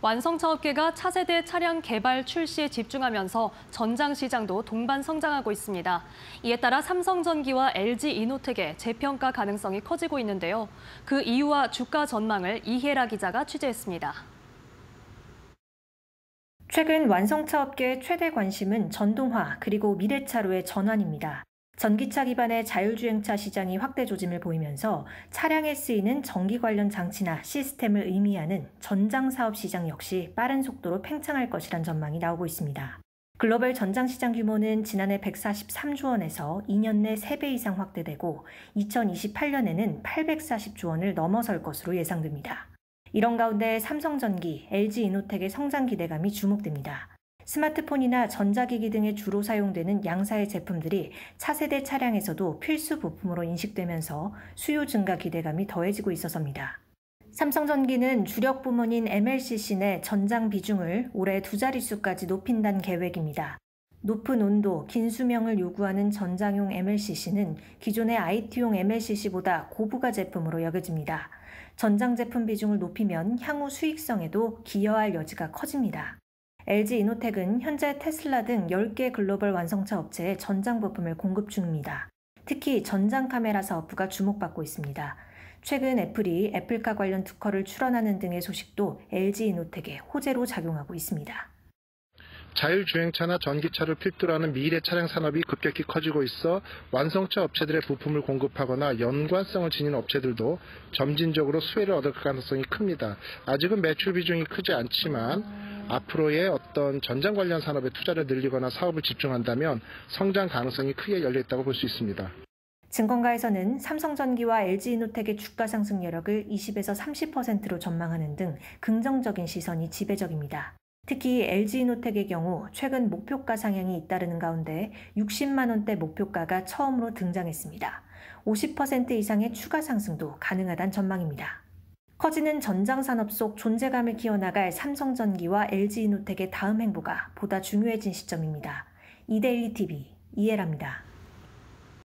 완성차 업계가 차세대 차량 개발 출시에 집중하면서 전장 시장도 동반 성장하고 있습니다. 이에 따라 삼성전기와 LG 이노텍의 재평가 가능성이 커지고 있는데요. 그 이유와 주가 전망을 이혜라 기자가 취재했습니다. 최근 완성차 업계의 최대 관심은 전동화 그리고 미래차로의 전환입니다. 전기차 기반의 자율주행차 시장이 확대 조짐을 보이면서 차량에 쓰이는 전기 관련 장치나 시스템을 의미하는 전장 사업 시장 역시 빠른 속도로 팽창할 것이란 전망이 나오고 있습니다. 글로벌 전장 시장 규모는 지난해 143조 원에서 2년 내 3배 이상 확대되고 2028년에는 840조 원을 넘어설 것으로 예상됩니다. 이런 가운데 삼성전기, LG이노텍의 성장 기대감이 주목됩니다. 스마트폰이나 전자기기 등에 주로 사용되는 양사의 제품들이 차세대 차량에서도 필수 부품으로 인식되면서 수요 증가 기대감이 더해지고 있어서입니다. 삼성전기는 주력 부문인 MLCC 내 전장 비중을 올해 두 자릿수까지 높인다는 계획입니다. 높은 온도, 긴 수명을 요구하는 전장용 MLCC는 기존의 IT용 MLCC보다 고부가 제품으로 여겨집니다. 전장 제품 비중을 높이면 향후 수익성에도 기여할 여지가 커집니다. LG 이노텍은 현재 테슬라 등 10개 글로벌 완성차 업체에 전장 부품을 공급 중입니다. 특히 전장 카메라 사업부가 주목받고 있습니다. 최근 애플이 애플카 관련 특허를 출원하는 등의 소식도 LG 이노텍의 호재로 작용하고 있습니다. 자율주행차나 전기차를 필두로 하는 미래 차량 산업이 급격히 커지고 있어 완성차 업체들의 부품을 공급하거나 연관성을 지닌 업체들도 점진적으로 수혜를 얻을 가능성이 큽니다. 아직은 매출 비중이 크지 않지만 음. 앞으로의 어떤 전장 관련 산업에 투자를 늘리거나 사업을 집중한다면 성장 가능성이 크게 열려 있다고 볼 수 있습니다. 증권가에서는 삼성전기와 LG이노텍의 주가 상승 여력을 20에서 30%로 전망하는 등 긍정적인 시선이 지배적입니다. 특히 LG이노텍의 경우 최근 목표가 상향이 잇따르는 가운데 60만 원대 목표가가 처음으로 등장했습니다. 50% 이상의 추가 상승도 가능하단 전망입니다. 커지는 전장산업 속 존재감을 키워나갈 삼성전기와 LG이노텍의 다음 행보가 보다 중요해진 시점입니다. 이데일리TV 이해랍니다.